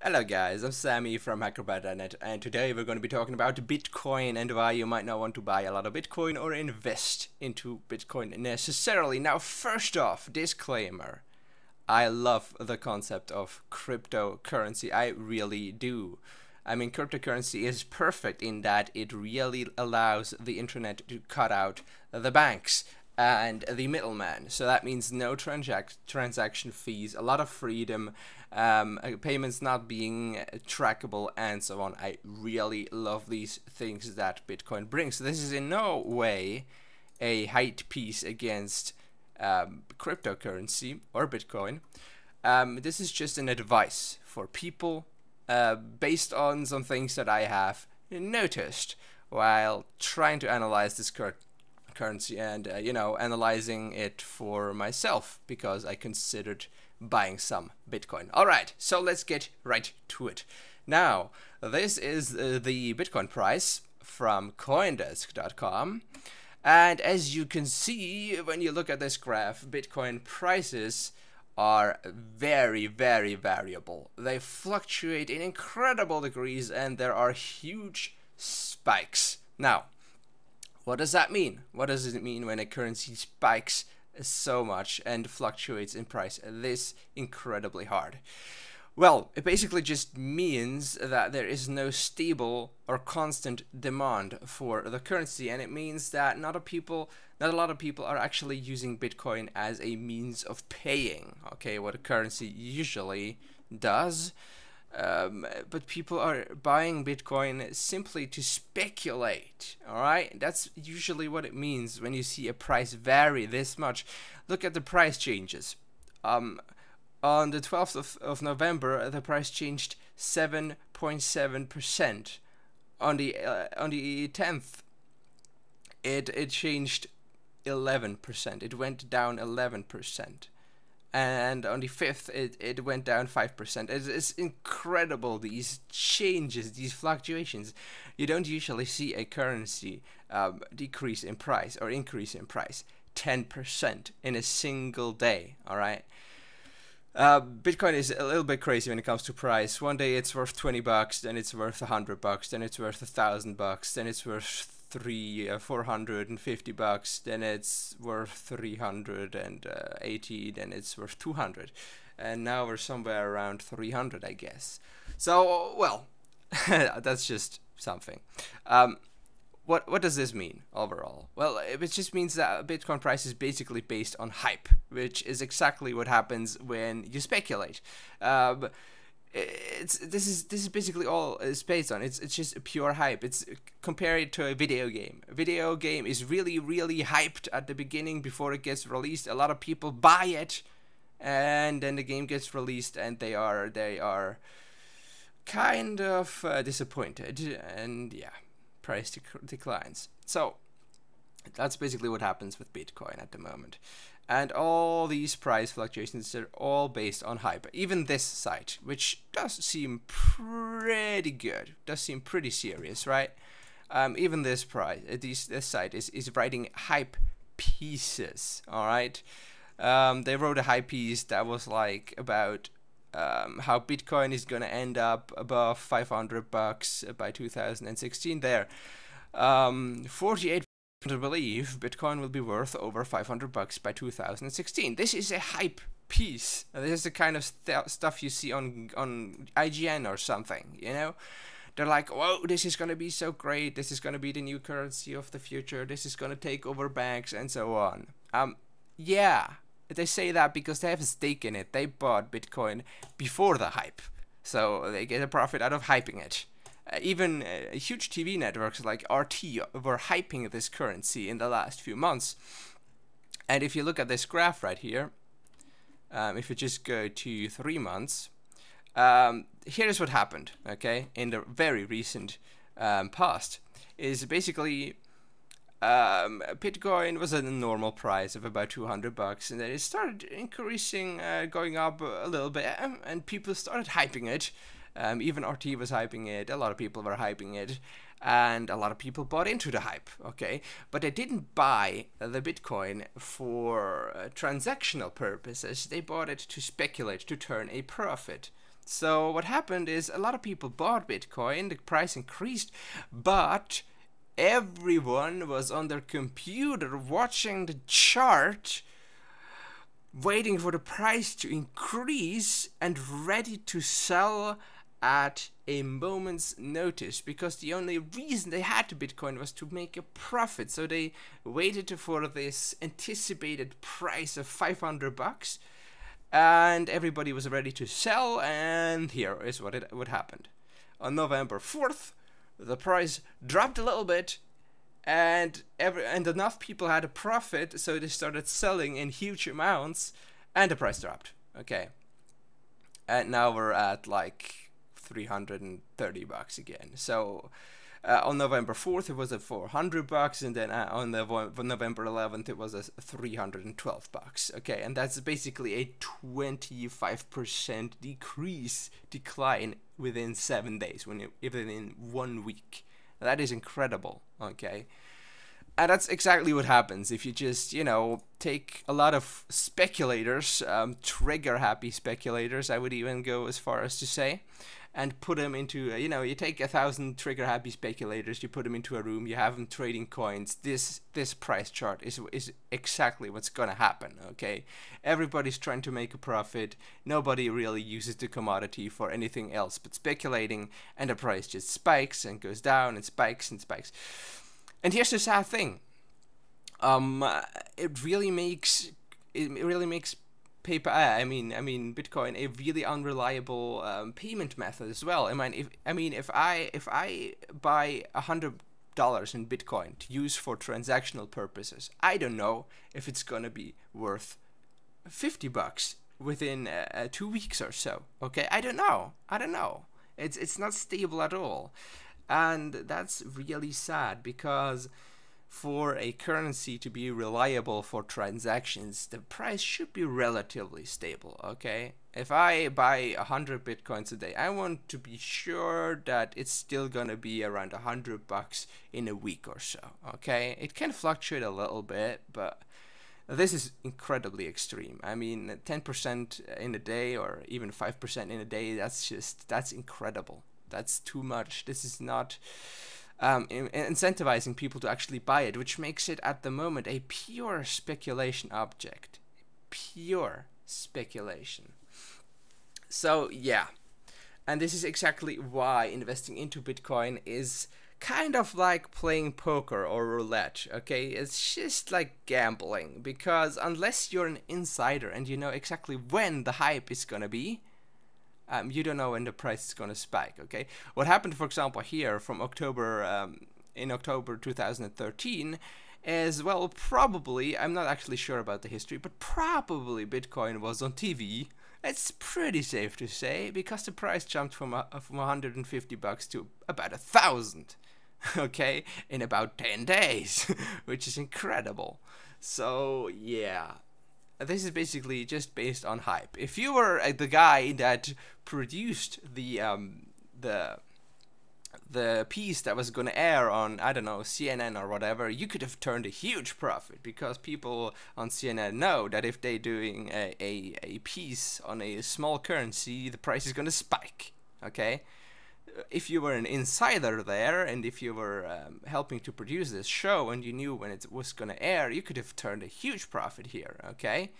Hello guys, I'm Sammy from Hackerbyte.net and today we're going to be talking about Bitcoin and why you might not want to buy a lot of Bitcoin or invest into Bitcoin necessarily. Now first off, disclaimer, I love the concept of cryptocurrency, I really do. I mean cryptocurrency is perfect in that it really allows the internet to cut out the banks and the middleman. So that means no transac transaction fees, a lot of freedom, um, uh, payments not being trackable, and so on. I really love these things that Bitcoin brings. So this is in no way a hate piece against um, cryptocurrency or Bitcoin. Um, this is just an advice for people uh, based on some things that I have noticed while trying to analyze this cur currency and, uh, you know, analyzing it for myself because I considered buying some Bitcoin. All right, so let's get right to it. Now, this is uh, the Bitcoin price from Coindesk.com. And as you can see, when you look at this graph, Bitcoin prices are very, very variable. They fluctuate in incredible degrees and there are huge spikes. Now, what does that mean? What does it mean when a currency spikes so much and fluctuates in price this incredibly hard? Well, it basically just means that there is no stable or constant demand for the currency, and it means that not a people, not a lot of people are actually using Bitcoin as a means of paying. Okay, what a currency usually does. Um, but people are buying Bitcoin simply to speculate. All right, that's usually what it means when you see a price vary this much. Look at the price changes. Um, on the 12th of, of November, the price changed 7.7 percent. On the uh, on the 10th, it it changed 11 percent. It went down 11 percent and on the 5th it, it went down 5% it's, it's, incredible these changes these fluctuations you don't usually see a currency um, decrease in price or increase in price 10% in a single day all right uh, Bitcoin is a little bit crazy when it comes to price. One day it's worth 20 bucks, then it's worth 100 bucks, then it's worth a 1000 bucks, then it's worth three uh, 450 bucks then it's worth 380 uh, then it's worth 200 and now we're somewhere around 300 i guess so well that's just something um, what what does this mean overall? Well, it just means that Bitcoin price is basically based on hype, which is exactly what happens when you speculate. Um, it's this is this is basically all it's based on. It's it's just pure hype. It's compare it to a video game. A video game is really really hyped at the beginning before it gets released. A lot of people buy it, and then the game gets released, and they are they are kind of uh, disappointed, and yeah, price dec declines. So that's basically what happens with Bitcoin at the moment and all these price fluctuations are all based on hype. Even this site, which does seem pretty good, does seem pretty serious, right? Um, even this price, uh, this site is, is writing hype pieces, all right? Um, they wrote a hype piece that was like about um, how Bitcoin is going to end up above 500 bucks by 2016 there. Um, 48 to believe Bitcoin will be worth over 500 bucks by 2016. This is a hype piece. This is the kind of st stuff you see on on IGN or something, you know? They're like, "Whoa, this is going to be so great. This is going to be the new currency of the future. This is going to take over banks and so on." Um yeah, they say that because they have a stake in it. They bought Bitcoin before the hype. So they get a profit out of hyping it. Uh, even uh, huge TV networks like RT were hyping this currency in the last few months. And if you look at this graph right here, um, if you just go to three months, um, here's what happened, okay, in the very recent um, past, is basically um, Bitcoin was at a normal price of about 200 bucks, and then it started increasing, uh, going up a little bit, and people started hyping it, um, even RT was hyping it, a lot of people were hyping it, and a lot of people bought into the hype, okay? But they didn't buy the Bitcoin for uh, transactional purposes, they bought it to speculate, to turn a profit. So what happened is a lot of people bought Bitcoin, the price increased, but everyone was on their computer watching the chart waiting for the price to increase and ready to sell at a moment's notice because the only reason they had to Bitcoin was to make a profit. So they waited for this anticipated price of 500 bucks and everybody was ready to sell and here is what it what happened. On November 4th, the price dropped a little bit and every and enough people had a profit so they started selling in huge amounts and the price dropped. Okay. And now we're at like 330 bucks again. So uh, on November 4th, it was at 400 bucks, and then uh, on November, November 11th, it was at 312 bucks. Okay, and that's basically a 25% decrease, decline within seven days, when it, within one week. That is incredible. Okay. And that's exactly what happens if you just, you know, take a lot of speculators, um, trigger happy speculators, I would even go as far as to say, and put them into you know you take a thousand trigger happy speculators you put them into a room you have them trading coins this this price chart is is exactly what's gonna happen okay everybody's trying to make a profit nobody really uses the commodity for anything else but speculating and the price just spikes and goes down and spikes and spikes and here's the sad thing um it really makes it really makes paper. I mean, I mean, Bitcoin a really unreliable um, payment method as well. I mean, if I mean, if I if I buy a hundred dollars in Bitcoin to use for transactional purposes, I don't know if it's gonna be worth fifty bucks within uh, uh two weeks or so. Okay, I don't know. I don't know. It's it's not stable at all, and that's really sad because for a currency to be reliable for transactions, the price should be relatively stable, okay? If I buy 100 bitcoins a day, I want to be sure that it's still going to be around 100 bucks in a week or so, okay? It can fluctuate a little bit, but this is incredibly extreme. I mean, 10% in a day or even 5% in a day, that's just that's incredible. That's too much. This is not um, in- incentivizing people to actually buy it, which makes it at the moment a pure speculation object. Pure speculation. So, yeah. And this is exactly why investing into Bitcoin is kind of like playing poker or roulette, okay? It's just like gambling because unless you're an insider and you know exactly when the hype is gonna be, um, you don't know when the price is going to spike. Okay, what happened, for example, here from October um, in October 2013 is well, probably I'm not actually sure about the history, but probably Bitcoin was on TV. It's pretty safe to say because the price jumped from uh, from 150 bucks to about a thousand. Okay, in about 10 days, which is incredible. So yeah, this is basically just based on hype. If you were uh, the guy that produced the um, the the piece that was going to air on I don't know CNN or whatever, you could have turned a huge profit because people on CNN know that if they're doing a, a, a piece on a small currency, the price is going to spike. Okay, if you were an insider there and if you were um, helping to produce this show and you knew when it was going to air, you could have turned a huge profit here, okay?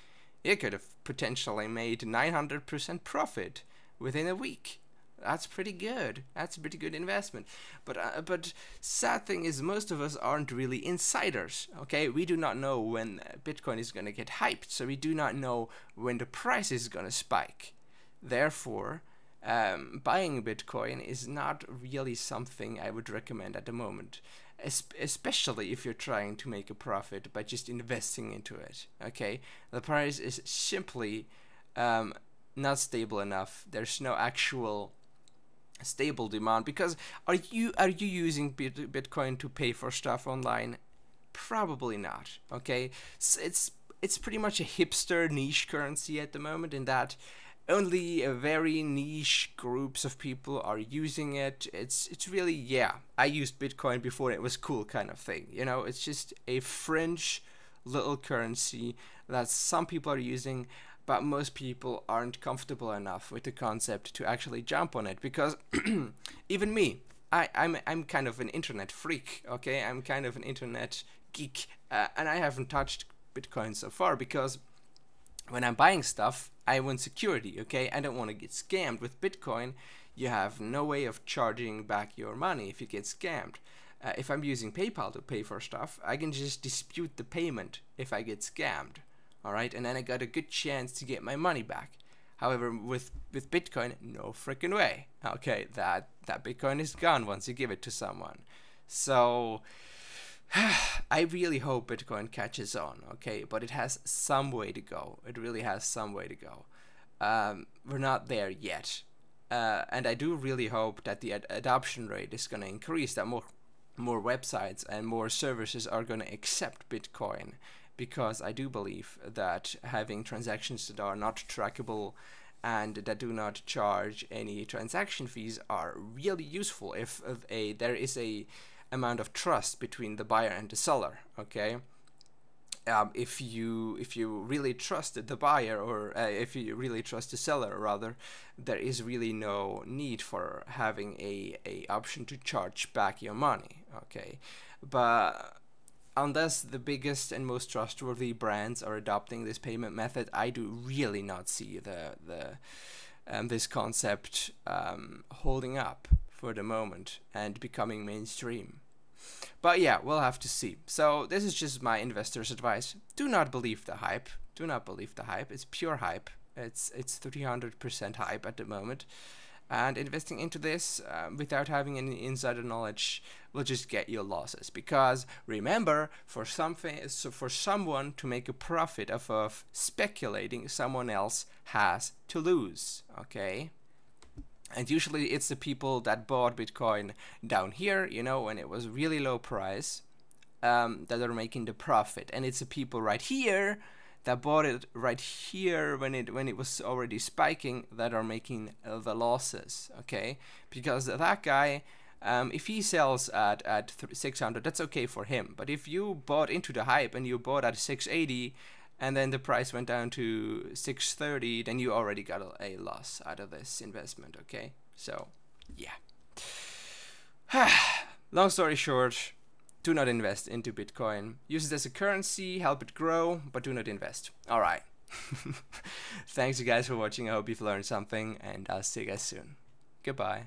You could have potentially made 900% profit within a week. That's pretty good. That's a pretty good investment. But uh, but sad thing is most of us aren't really insiders. Okay, we do not know when uh, Bitcoin is going to get hyped, so we do not know when the price is going to spike. Therefore, um, buying Bitcoin is not really something I would recommend at the moment, es especially if you're trying to make a profit by just investing into it. Okay, the price is simply um, not stable enough. There's no actual stable demand because are you are you using Bit Bitcoin to pay for stuff online? Probably not. Okay, so it's it's pretty much a hipster niche currency at the moment in that only very niche groups of people are using it. It's it's really yeah. I used Bitcoin before it was cool kind of thing. You know, it's just a fringe little currency that some people are using, but most people aren't comfortable enough with the concept to actually jump on it because even me, I, I'm I'm kind of an internet freak. Okay, I'm kind of an internet geek, uh, and I haven't touched Bitcoin so far because when I'm buying stuff, I want security, okay? I don't want to get scammed. With Bitcoin, you have no way of charging back your money if you get scammed. Uh, if I'm using PayPal to pay for stuff, I can just dispute the payment if I get scammed, all right? And then I got a good chance to get my money back. However, with with Bitcoin, no freaking way. Okay, that that Bitcoin is gone once you give it to someone. So, I really hope Bitcoin catches on, okay? But it has some way to go. It really has some way to go. Um, we're not there yet. Uh, and I do really hope that the ad adoption rate is going to increase, that more, more websites and more services are going to accept Bitcoin. Because I do believe that having transactions that are not trackable and that do not charge any transaction fees are really useful if, if a there is a amount of trust between the buyer and the seller okay um, if you if you really trusted the buyer or uh, if you really trust the seller rather there is really no need for having a, a option to charge back your money okay but unless the biggest and most trustworthy brands are adopting this payment method i do really not see the the um, this concept um, holding up for the moment and becoming mainstream. But yeah, we'll have to see. So this is just my investor's advice. Do not believe the hype. Do not believe the hype. It's pure hype. It's it's 300% hype at the moment. And investing into this uh, without having any insider knowledge will just get you losses. Because remember, for something, so for someone to make a profit off of speculating, someone else has to lose. Okay. And usually it's the people that bought Bitcoin down here, you know, when it was really low price, um, that are making the profit. And it's the people right here that bought it right here when it when it was already spiking that are making uh, the losses. Okay, because that guy. Um, if he sells at, at 600 that's okay for him but if you bought into the hype and you bought at 680 and then the price went down to 630 then you already got a, a loss out of this investment okay so yeah long story short do not invest into bitcoin use it as a currency help it grow but do not invest all right thanks you guys for watching i hope you've learned something and i'll see you guys soon goodbye